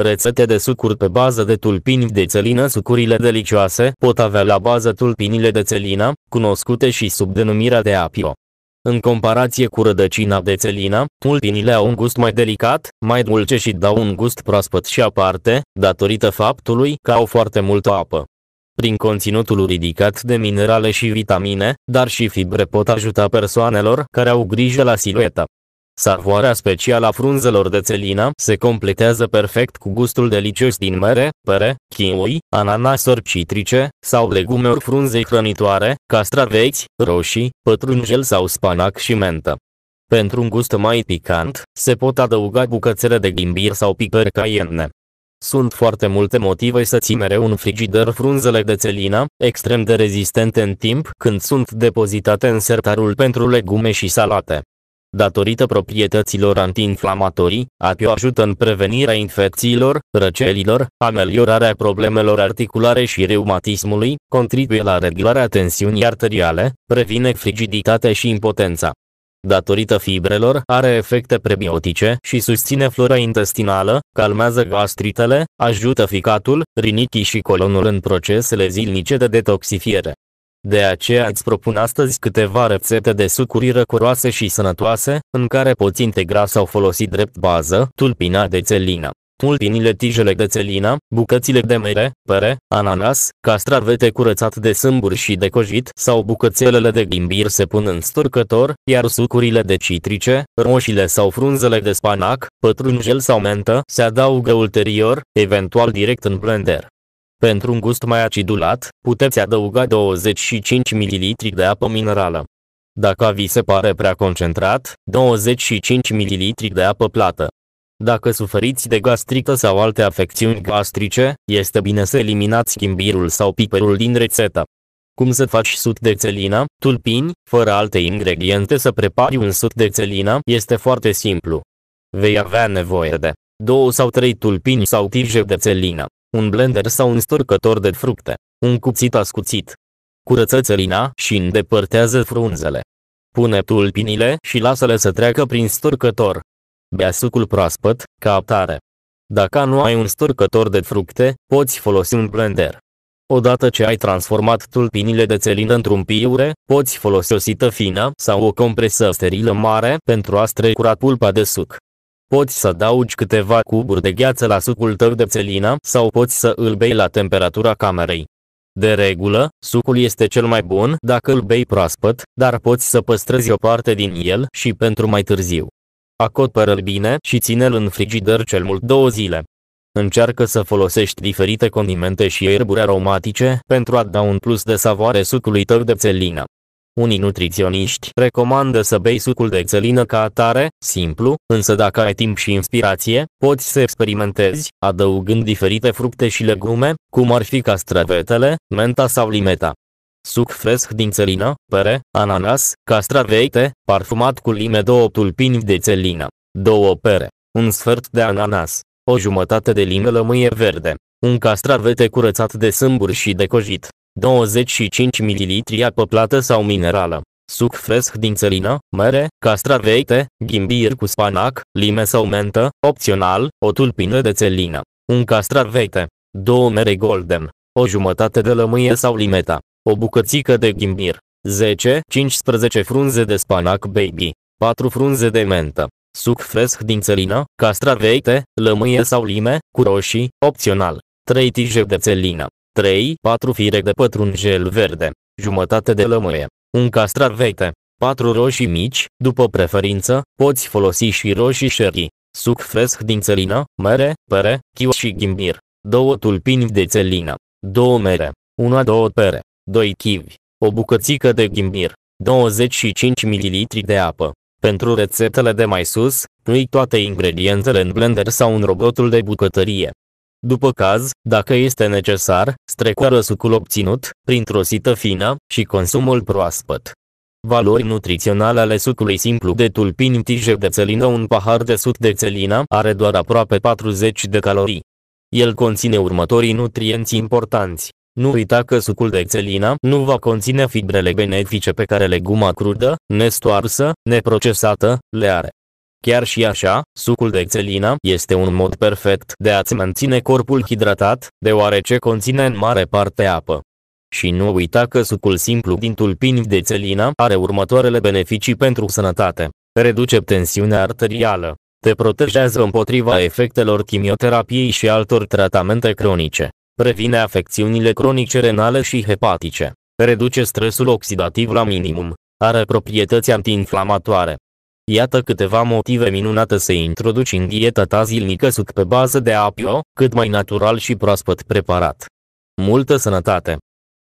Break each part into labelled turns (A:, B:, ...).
A: Rețete de sucuri pe bază de tulpini de țelină Sucurile delicioase pot avea la bază tulpinile de țelină, cunoscute și sub denumirea de apio. În comparație cu rădăcina de țelină, tulpinile au un gust mai delicat, mai dulce și dau un gust proaspăt și aparte, datorită faptului că au foarte multă apă. Prin conținutul ridicat de minerale și vitamine, dar și fibre pot ajuta persoanelor care au grijă la silueta. Savoarea specială a frunzelor de țelină se completează perfect cu gustul delicios din mere, pere, kiwi, ananasuri citrice, sau legume ori frunze hrănitoare, castraveți, roșii, pătrunjel sau spanac și mentă. Pentru un gust mai picant, se pot adăuga bucățele de ghimbir sau piper cayenne. Sunt foarte multe motive să ții mereu în frigider frunzele de țelină, extrem de rezistente în timp când sunt depozitate în sertarul pentru legume și salate datorită proprietăților antiinflamatorii, apio ajută în prevenirea infecțiilor, răcelilor, ameliorarea problemelor articulare și reumatismului, contribuie la reglarea tensiunii arteriale, previne frigiditatea și impotența. Datorită fibrelor, are efecte prebiotice și susține flora intestinală, calmează gastritele, ajută ficatul, rinichii și colonul în procesele zilnice de detoxifiere. De aceea îți propun astăzi câteva rețete de sucuri răcoroase și sănătoase, în care poți integra sau folosi drept bază tulpina de țelină tulpinile tijele de țelină, bucățile de mere, pere, ananas, castravete curățat de sâmburi și de cojit sau bucățelele de ghimbir se pun în sturcător, iar sucurile de citrice, roșiile sau frunzele de spanac, pătrunjel sau mentă se adaugă ulterior, eventual direct în blender. Pentru un gust mai acidulat, puteți adăuga 25 ml de apă minerală. Dacă vi se pare prea concentrat, 25 ml de apă plată. Dacă suferiți de gastrită sau alte afecțiuni gastrice, este bine să eliminați chimbirul sau piperul din rețetă. Cum să faci sut de țelină, tulpini, fără alte ingrediente să prepari un sut de țelină este foarte simplu. Vei avea nevoie de 2 sau 3 tulpini sau tije de țelină, un blender sau un storcător de fructe, un cuțit ascuțit. Curăță țărina și îndepărtează frunzele. Pune tulpinile și lasă-le să treacă prin storcător. Bea sucul proaspăt, ca atare. Dacă nu ai un storcător de fructe, poți folosi un blender. Odată ce ai transformat tulpinile de țelină într-un piure, poți folosi o sită fină sau o compresă sterilă mare pentru a strecura pulpa de suc. Poți să adaugi câteva cuburi de gheață la sucul tău de țelină sau poți să îl bei la temperatura camerei. De regulă, sucul este cel mai bun dacă îl bei proaspăt, dar poți să păstrezi o parte din el și pentru mai târziu. Acoperă-l bine și ține-l în frigider cel mult două zile. Încearcă să folosești diferite condimente și ierburi aromatice pentru a da un plus de savoare sucului tău de țelină. Unii nutriționiști recomandă să bei sucul de țelină ca atare, simplu, însă dacă ai timp și inspirație, poți să experimentezi, adăugând diferite fructe și legume, cum ar fi castravetele, menta sau limeta. Suc fresc din țelină, pere, ananas, castravete, parfumat cu lime două tulpini de țelină, două pere, un sfert de ananas, o jumătate de lime lămâie verde, un castravete curățat de sâmburi și decojit, 25 ml apă plată sau minerală, suc fresc din țelină, mere, castraveite, ghimbir cu spanac, lime sau mentă, opțional, o tulpină de țelină, un castraveite, două mere golden, o jumătate de lămâie sau limeta, o bucățică de ghimbir, 10-15 frunze de spanac baby, 4 frunze de mentă, suc fresc din țelină, castraveite, lămâie sau lime, cu roșii, opțional, 3 tije de țelină. 3, 4 fire de pătrunjel verde, jumătate de lămâie, un castrat veite, 4 roșii mici, după preferință, poți folosi și roșii sherry, suc fresc din țelină, mere, pere, chiu și ghimbir, 2 tulpini de țelină, 2 mere, 1-2 pere, 2 kiwi, o bucățică de ghimbir, 25 ml de apă. Pentru rețetele de mai sus, pui toate ingredientele în blender sau în robotul de bucătărie. După caz, dacă este necesar, strecoară sucul obținut, printr-o sită fină, și consumul proaspăt. Valori nutriționale ale sucului simplu de tulpini tijer de țelină Un pahar de suc de țelină are doar aproape 40 de calorii. El conține următorii nutrienți importanți. Nu uita că sucul de țelină nu va conține fibrele benefice pe care leguma crudă, nestoarsă, neprocesată, le are. Chiar și așa, sucul de țelină este un mod perfect de a-ți menține corpul hidratat, deoarece conține în mare parte apă. Și nu uita că sucul simplu din tulpini de țelină are următoarele beneficii pentru sănătate. Reduce tensiunea arterială. Te protejează împotriva efectelor chimioterapiei și altor tratamente cronice. Previne afecțiunile cronice renale și hepatice. Reduce stresul oxidativ la minimum. Are proprietăți antiinflamatoare. Iată câteva motive minunate să introduci în dieta ta zilnică suc pe bază de apio, cât mai natural și proaspăt preparat. Multă sănătate!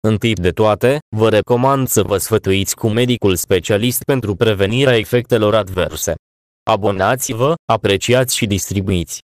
A: În tip de toate, vă recomand să vă sfătuiți cu medicul specialist pentru prevenirea efectelor adverse. Abonați-vă, apreciați și distribuiți